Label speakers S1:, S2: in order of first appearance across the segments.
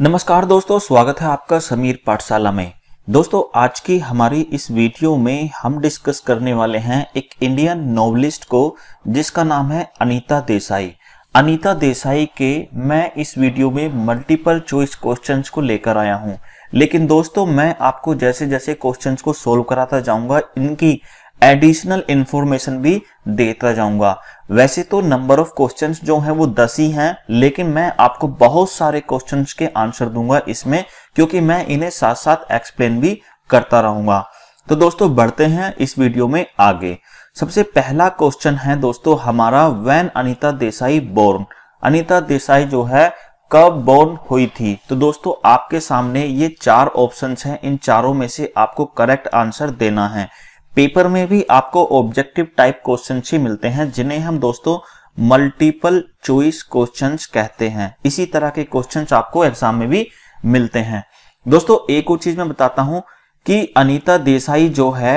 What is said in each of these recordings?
S1: नमस्कार दोस्तों स्वागत है आपका समीर पाठशाला में दोस्तों आज की हमारी इस वीडियो में हम डिस्कस करने वाले हैं एक इंडियन नॉवलिस्ट को जिसका नाम है अनीता देसाई अनीता देसाई के मैं इस वीडियो में मल्टीपल चॉइस क्वेश्चंस को लेकर आया हूं लेकिन दोस्तों मैं आपको जैसे जैसे क्वेश्चंस को सोल्व कराता जाऊंगा इनकी एडिशनल इंफॉर्मेशन भी देता जाऊंगा वैसे तो नंबर ऑफ क्वेश्चंस जो है वो दस ही हैं लेकिन मैं आपको बहुत सारे क्वेश्चंस के आंसर दूंगा इसमें क्योंकि मैं इन्हें साथ साथ एक्सप्लेन भी करता रहूंगा तो दोस्तों बढ़ते हैं इस वीडियो में आगे सबसे पहला क्वेश्चन है दोस्तों हमारा वैन अनिता देसाई बोर्न अनिता देसाई जो है कब बोर्न हुई थी तो दोस्तों आपके सामने ये चार ऑप्शंस हैं इन चारों में से आपको करेक्ट आंसर देना है पेपर में भी आपको ऑब्जेक्टिव टाइप क्वेश्चन ही मिलते हैं जिन्हें हम दोस्तों मल्टीपल चॉइस क्वेश्चन कहते हैं इसी तरह के क्वेश्चन आपको एग्जाम में भी मिलते हैं दोस्तों एक और चीज मैं बताता हूं कि अनीता देसाई जो है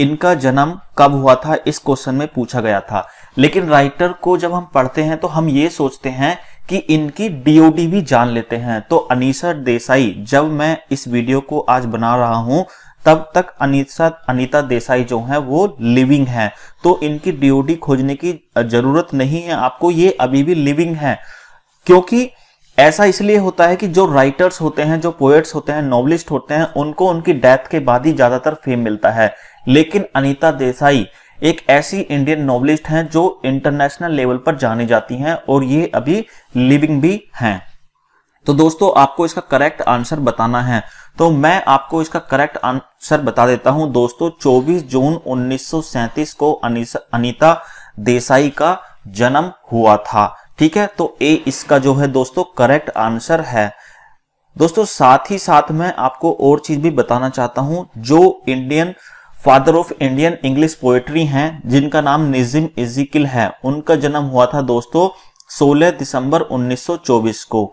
S1: इनका जन्म कब हुआ था इस क्वेश्चन में पूछा गया था लेकिन राइटर को जब हम पढ़ते हैं तो हम ये सोचते हैं कि इनकी डीओडी भी जान लेते हैं तो अनीसा देसाई जब मैं इस वीडियो को आज बना रहा हूं तब तक अनिता अनिता देसाई जो है वो लिविंग है तो इनकी डीओडी खोजने की जरूरत नहीं है आपको ये अभी भी लिविंग है क्योंकि ऐसा इसलिए होता है कि जो राइटर्स होते हैं जो पोएट्स होते हैं नॉवलिस्ट होते हैं उनको उनकी डेथ के बाद ही ज्यादातर फेम मिलता है लेकिन अनिता देसाई एक ऐसी इंडियन नॉवलिस्ट हैं जो इंटरनेशनल लेवल पर जानी जाती हैं और ये अभी लिविंग भी हैं तो दोस्तों आपको इसका करेक्ट आंसर बताना है तो मैं आपको इसका करेक्ट आंसर बता देता हूं दोस्तों 24 जून 1937 को अनीता देसाई का जन्म हुआ था ठीक है तो ए इसका जो है दोस्तों करेक्ट आंसर है दोस्तों साथ ही साथ मैं आपको और चीज भी बताना चाहता हूं जो Indian father of Indian English poetry हैं जिनका नाम निजिम इजिकिल है उनका जन्म हुआ था दोस्तों 16 दिसंबर 1924 को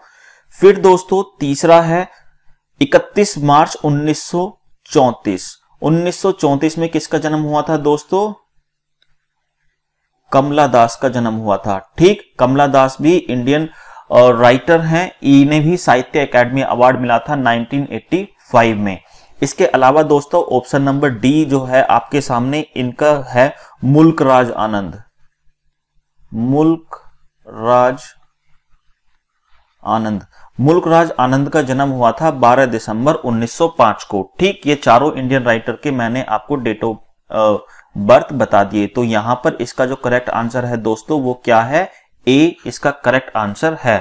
S1: फिर दोस्तों तीसरा है 31 मार्च 1934 1934 में किसका जन्म हुआ था दोस्तों कमला दास का जन्म हुआ था ठीक कमला दास भी इंडियन राइटर हैं इन्हें भी साहित्य एकेडमी अवार्ड मिला था 1985 में इसके अलावा दोस्तों ऑप्शन नंबर डी जो है आपके सामने इनका है मुल्क राज आनंद मुल्क राज आनंद मुल्कराज आनंद का जन्म हुआ था 12 दिसंबर 1905 को ठीक ये चारों इंडियन राइटर के मैंने आपको डेट ऑफ बर्थ बता दिए तो यहां पर इसका जो करेक्ट आंसर है दोस्तों वो क्या है ए इसका करेक्ट आंसर है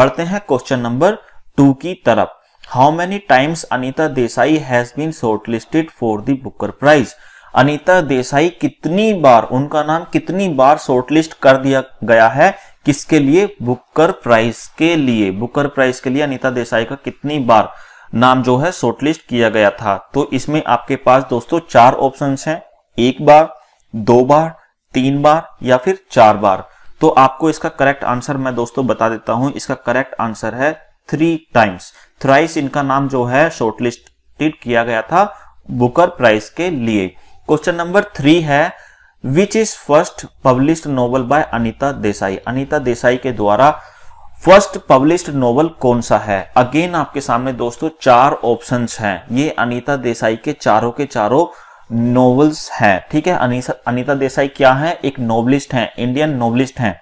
S1: बढ़ते हैं क्वेश्चन नंबर टू की तरफ how many times Anita Desai has been shortlisted for the Booker prize Anita Desai कितनी बार उनका नाम कितनी बार शॉर्टलिस्ट कर दिया गया है किसके लिए बुकर प्राइस के लिए बुकर प्राइस के लिए अनिता देसाई का कितनी बार नाम जो है शॉर्टलिस्ट किया गया था तो इसमें आपके पास दोस्तों चार ऑप्शन हैं एक बार दो बार तीन बार या फिर चार बार तो आपको इसका करेक्ट आंसर मैं दोस्तों बता देता हूं इसका करेक्ट आंसर है थ्री टाइम्स थ्राइस इनका नाम जो है शॉर्टलिस्टेड किया गया था बुकर प्राइस के लिए क्वेश्चन नंबर थ्री है which is first published novel by Anita Desai Anita Desai के द्वारा फर्स्ट पब्लिश्ड नोवेल कौन सा है अगेन आपके सामने दोस्तों चार ऑप्शंस हैं ये अनीता देसाई के चारों के चारों नोवेल्स हैं ठीक है अनीता देसाई क्या है एक नोवलिस्ट हैं इंडियन नोवलिस्ट हैं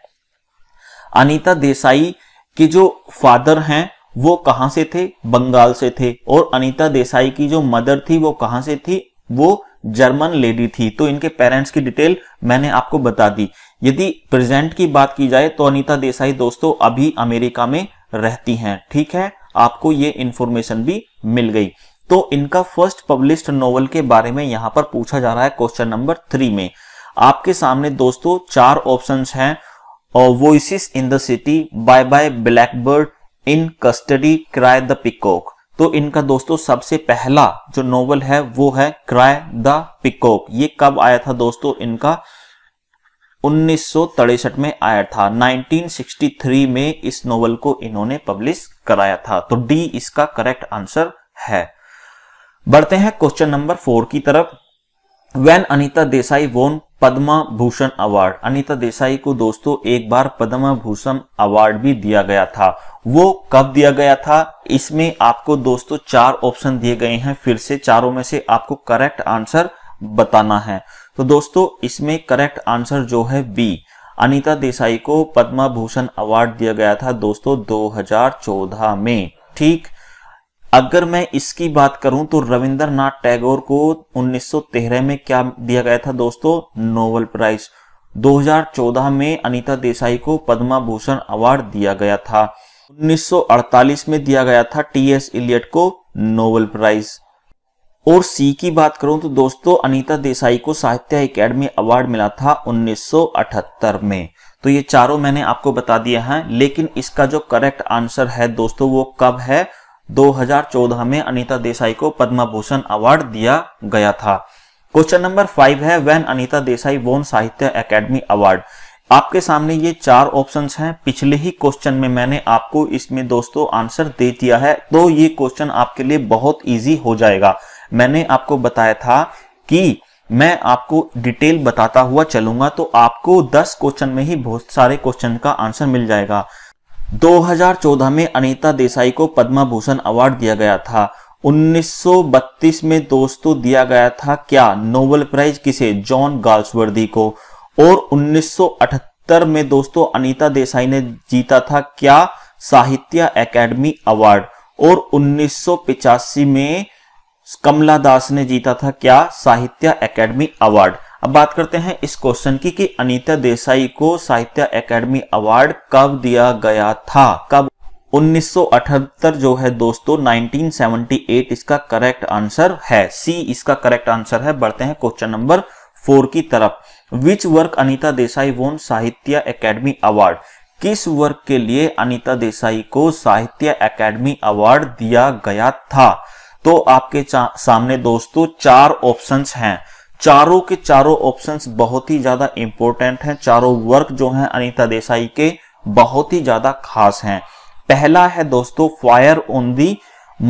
S1: अनिता देसाई के जो फादर हैं वो कहां से थे बंगाल से थे और अनीता देसाई की जो मदर थी वो कहां से थी वो जर्मन लेडी थी तो इनके पेरेंट्स की डिटेल मैंने आपको बता दी यदि प्रेजेंट की बात की जाए तो अनिता देसाई दोस्तों अभी अमेरिका में रहती हैं ठीक है आपको ये इंफॉर्मेशन भी मिल गई तो इनका फर्स्ट पब्लिश्ड नोवेल के बारे में यहां पर पूछा जा रहा है क्वेश्चन नंबर थ्री में आपके सामने दोस्तों चार ऑप्शन है voices in the city bye bye blackbird in custody cry the peacock तो इनका दोस्तों सबसे पहला जो नोवेल है वो है क्राय द पिकॉक ये कब आया था दोस्तों इनका उन्नीस में आया था 1963 में इस नोवेल को इन्होंने पब्लिश कराया था तो डी इसका करेक्ट आंसर है बढ़ते हैं क्वेश्चन नंबर फोर की तरफ when Anita Desai won Padma Bhushan award Anita Desai को दोस्तों एक बार पद्मा भूषण अवार्ड भी दिया गया था वो कब दिया गया था इसमें आपको दोस्तों चार ऑप्शन दिए गए हैं फिर से चारों में से आपको करेक्ट आंसर बताना है तो दोस्तों इसमें करेक्ट आंसर जो है बी अनीता देसाई को पद्मा भूषण अवार्ड दिया गया था दोस्तों 2014 में ठीक अगर मैं इसकी बात करूं तो रविंद्रनाथ टैगोर को 1913 में क्या दिया गया था दोस्तों नोबल प्राइज 2014 में अनीता देसाई को पद्मा भूषण अवार्ड दिया गया था 1948 में दिया गया था टी एस इलियट को नोबल प्राइज और सी की बात करूं तो दोस्तों अनीता देसाई को साहित्य एकेडमी अवार्ड मिला था 1978 में तो ये चारों मैंने आपको बता दिया है लेकिन इसका जो करेक्ट आंसर है दोस्तों वो कब है 2014 में अनीता देसाई को पद्म भूषण अवार्ड दिया गया था क्वेश्चन नंबर फाइव है when Anita Desai won Sahitya academy award आपके सामने ये चार ऑप्शंस हैं पिछले ही क्वेश्चन में मैंने आपको इसमें दोस्तों आंसर दे दिया है तो ये क्वेश्चन आपके लिए बहुत इजी हो जाएगा मैंने आपको बताया था कि मैं आपको डिटेल बताता हुआ चलूंगा तो आपको 10 क्वेश्चन में ही बहुत सारे क्वेश्चन का आंसर मिल जाएगा 2014 में अनीता देसाई को पद्म भूषण अवार्ड दिया गया था 1932 में दोस्तों दिया गया था क्या नोबल प्राइज किसे जॉन गाल्सवर्दी को और 1978 में दोस्तों अनीता देसाई ने जीता था क्या साहित्य एकेडमी अवार्ड और 1985 में कमला दास ने जीता था क्या साहित्य एकेडमी अवार्ड अब बात करते हैं इस क्वेश्चन की कि अनीता देसाई को साहित्य एकेडमी अवार्ड कब दिया गया था कब 1978 जो है दोस्तों 1978 इसका करेक्ट आंसर है सी इसका करेक्ट आंसर है बढ़ते हैं क्वेश्चन नंबर फोर की तरफ which work Anita Desai won साहित्य एकेडमी अवार्ड किस वर्क के लिए अनीता देसाई को साहित्य एकेडमी अवार्ड दिया गया था तो आपके सामने दोस्तों चार ऑप्शंस हैं चारों के चारों ऑप्शंस बहुत ही ज्यादा इंपॉर्टेंट हैं चारों वर्क जो हैं अनिता देसाई के बहुत ही ज्यादा खास हैं पहला है दोस्तों फायर ऑन दी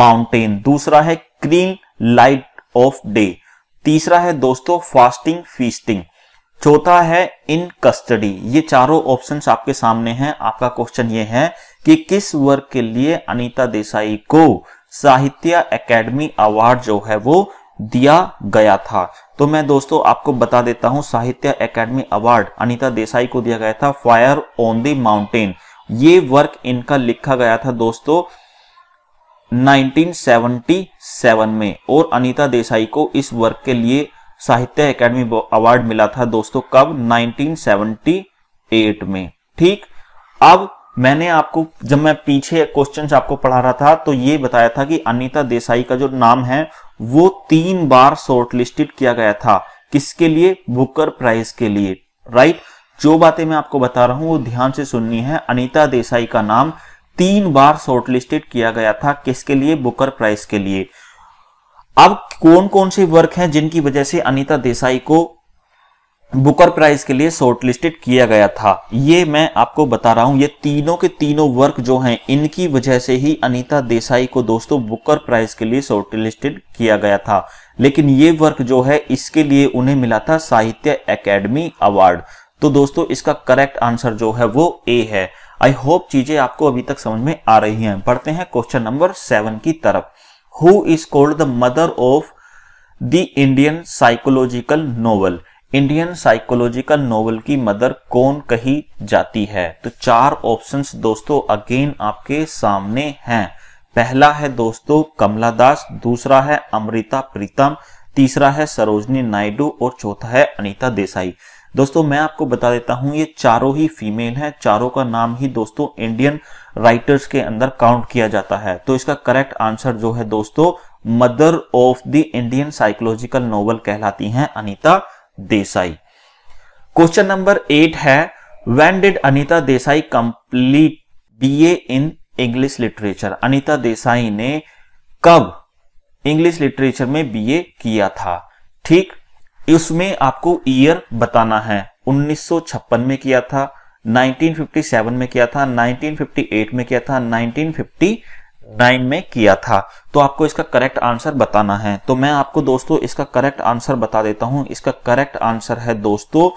S1: माउंटेन दूसरा है क्रीन लाइट ऑफ डे तीसरा है दोस्तों फास्टिंग फीस्टिंग चौथा है इन कस्टडी ये चारों ऑप्शंस आपके सामने हैं आपका क्वेश्चन ये है कि किस वर्क के लिए अनीता देसाई को साहित्य अकेडमी अवार्ड जो है वो दिया गया था तो मैं दोस्तों आपको बता देता हूं साहित्य एकेडमी अवार्ड अनिता देसाई को दिया गया था फायर ऑन द माउंटेन ये वर्क इनका लिखा गया था दोस्तों 1977 में और अनिता देसाई को इस वर्क के लिए साहित्य एकेडमी अवार्ड मिला था दोस्तों कब 1978 में ठीक अब मैंने आपको जब मैं पीछे क्वेश्चन आपको पढ़ा रहा था तो ये बताया था कि अनिता देसाई का जो नाम है वो तीन बार शॉर्टलिस्टेड किया गया था किसके लिए बुकर प्राइज के लिए राइट जो बातें मैं आपको बता रहा हूं वो ध्यान से सुननी है अनिता देसाई का नाम तीन बार शॉर्टलिस्टेड किया गया था किसके लिए बुकर प्राइज के लिए अब कौन कौन से वर्क हैं जिनकी वजह से अनिता देसाई को बुकर प्राइज के लिए शॉर्ट लिस्टेड किया गया था ये मैं आपको बता रहा हूँ ये तीनों के तीनों वर्क जो हैं इनकी वजह से ही अनीता देसाई को दोस्तों बुकर प्राइज के लिए शॉर्ट लिस्टेड किया गया था लेकिन ये वर्क जो है इसके लिए उन्हें मिला था साहित्य एकेडमी अवार्ड तो दोस्तों इसका करेक्ट आंसर जो है वो ए है आई होप चीजें आपको अभी तक समझ में आ रही हैं पढ़ते हैं क्वेश्चन नंबर सेवन की तरफ who is called the mother of the Indian psychological novel Indian psychological novel की मदर कौन कही जाती है तो चार ऑप्शंस दोस्तों अगेन आपके सामने हैं पहला है दोस्तों कमला दास दूसरा है अमृता प्रीतम तीसरा है सरोजनी नायडू और चौथा है अनीता देसाई दोस्तों मैं आपको बता देता हूं ये चारों ही फीमेल हैं चारों का नाम ही दोस्तों इंडियन राइटर्स के अंदर काउंट किया जाता है तो इसका करेक्ट आंसर जो है दोस्तों mother of the Indian psychological novel कहलाती हैं Anita Desai question number eight है when did Anita Desai complete B A in English literature Anita Desai ने कब इंग्लिश लिटरेचर में बी ए किया था ठीक इसमें आपको ईयर बताना है 1956 में किया था 1957 में किया था 1958 में किया था नाइन में किया था तो आपको इसका करेक्ट आंसर बताना है तो मैं आपको दोस्तों इसका करेक्ट आंसर बता देता हूं इसका करेक्ट आंसर है दोस्तों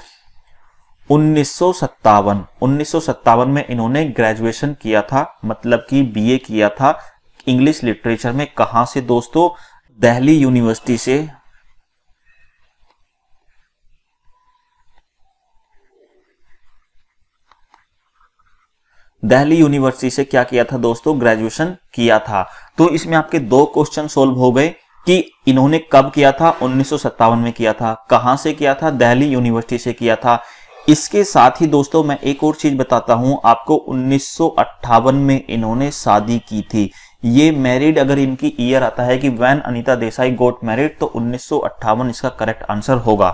S1: उन्नीस सौ में इन्होंने ग्रेजुएशन किया था मतलब कि बीए किया था इंग्लिश लिटरेचर में कहा से दोस्तों दिल्ली यूनिवर्सिटी से दिल्ली यूनिवर्सिटी से क्या किया था दोस्तों ग्रेजुएशन किया था तो इसमें आपके दो क्वेश्चन सोल्व हो गए कि इन्होंने कब किया था उन्नीस में किया था कहां से किया था दिल्ली यूनिवर्सिटी से किया था इसके साथ ही दोस्तों मैं एक और चीज बताता हूं आपको उन्नीस में इन्होंने शादी की थी ये मैरिड अगर इनकी ईयर आता है कि when Anita Desai got married तो उन्नीस इसका करेक्ट आंसर होगा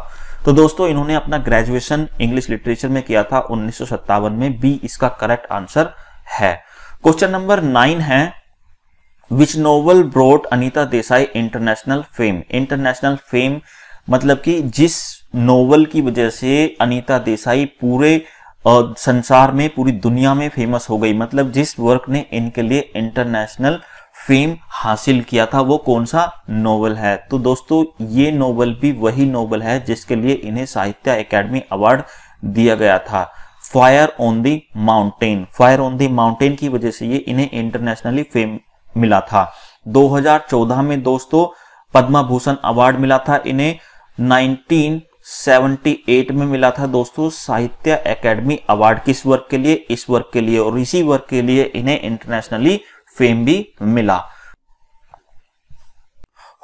S1: तो दोस्तों इन्होंने अपना ग्रेजुएशन इंग्लिश लिटरेचर में किया था उन्नीस में बी इसका करेक्ट आंसर है क्वेश्चन नंबर नाइन है which novel brought Anita Desai international fame international fame मतलब कि जिस नोवल की वजह से अनिता देसाई पूरे संसार में पूरी दुनिया में फेमस हो गई मतलब जिस वर्क ने इनके लिए इंटरनेशनल फेम हासिल किया था वो कौन सा नोवेल है तो दोस्तों ये नोवेल भी वही नोवेल है जिसके लिए इन्हें साहित्य अकेडमी अवार्ड दिया गया था fire on the mountain fire on the mountain की वजह से ये इन्हें इंटरनेशनली फेम मिला था 2014 में दोस्तों पद्मा भूषण अवार्ड मिला था इन्हें 1978 में मिला था दोस्तों साहित्य एकेडमी अवार्ड किस वर्क के लिए इस वर्क के लिए और इसी वर्क के लिए इन्हें इंटरनेशनली फेम भी मिला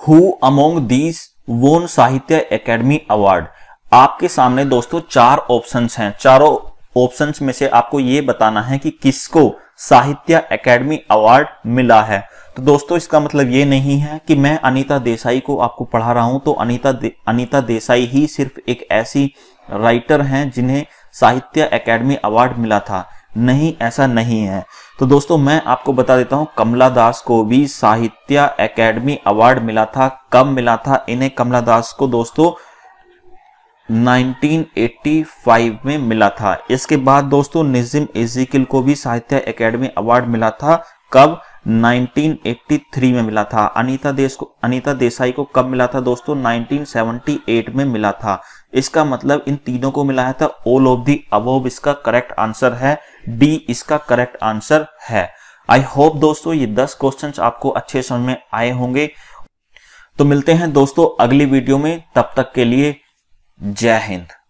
S1: हु अमोंग दीज वोन साहित्य एकेडमी अवार्ड आपके सामने दोस्तों चार ऑप्शंस हैं चारों ऑप्शंस में से आपको ये बताना है कि किसको साहित्य एकेडमी अवार्ड मिला है तो दोस्तों इसका मतलब ये नहीं है कि मैं अनीता देसाई को आपको पढ़ा रहा हूं तो अनीता दे, अनीता देसाई ही सिर्फ एक ऐसी राइटर हैं जिन्हें साहित्य एकेडमी अवार्ड मिला था नहीं ऐसा नहीं है तो दोस्तों मैं आपको बता देता हूं कमला दास को भी साहित्य एकेडमी अवार्ड मिला था कब मिला था इन्हें कमला दास को दोस्तों 1985 में मिला था इसके बाद दोस्तों निजिम इजिकिल को भी साहित्य एकेडमी अवार्ड मिला था कब 1983 में मिला था अनीता देश को अनीता देसाई को कब मिला था दोस्तों 1978 में मिला था इसका मतलब इन तीनों को मिलाया था ऑल ऑफ दी अबोव इसका करेक्ट आंसर है डी इसका करेक्ट आंसर है आई होप दोस्तों ये दस क्वेश्चन आपको अच्छे समझ में आए होंगे तो मिलते हैं दोस्तों अगली वीडियो में तब तक के लिए जय हिंद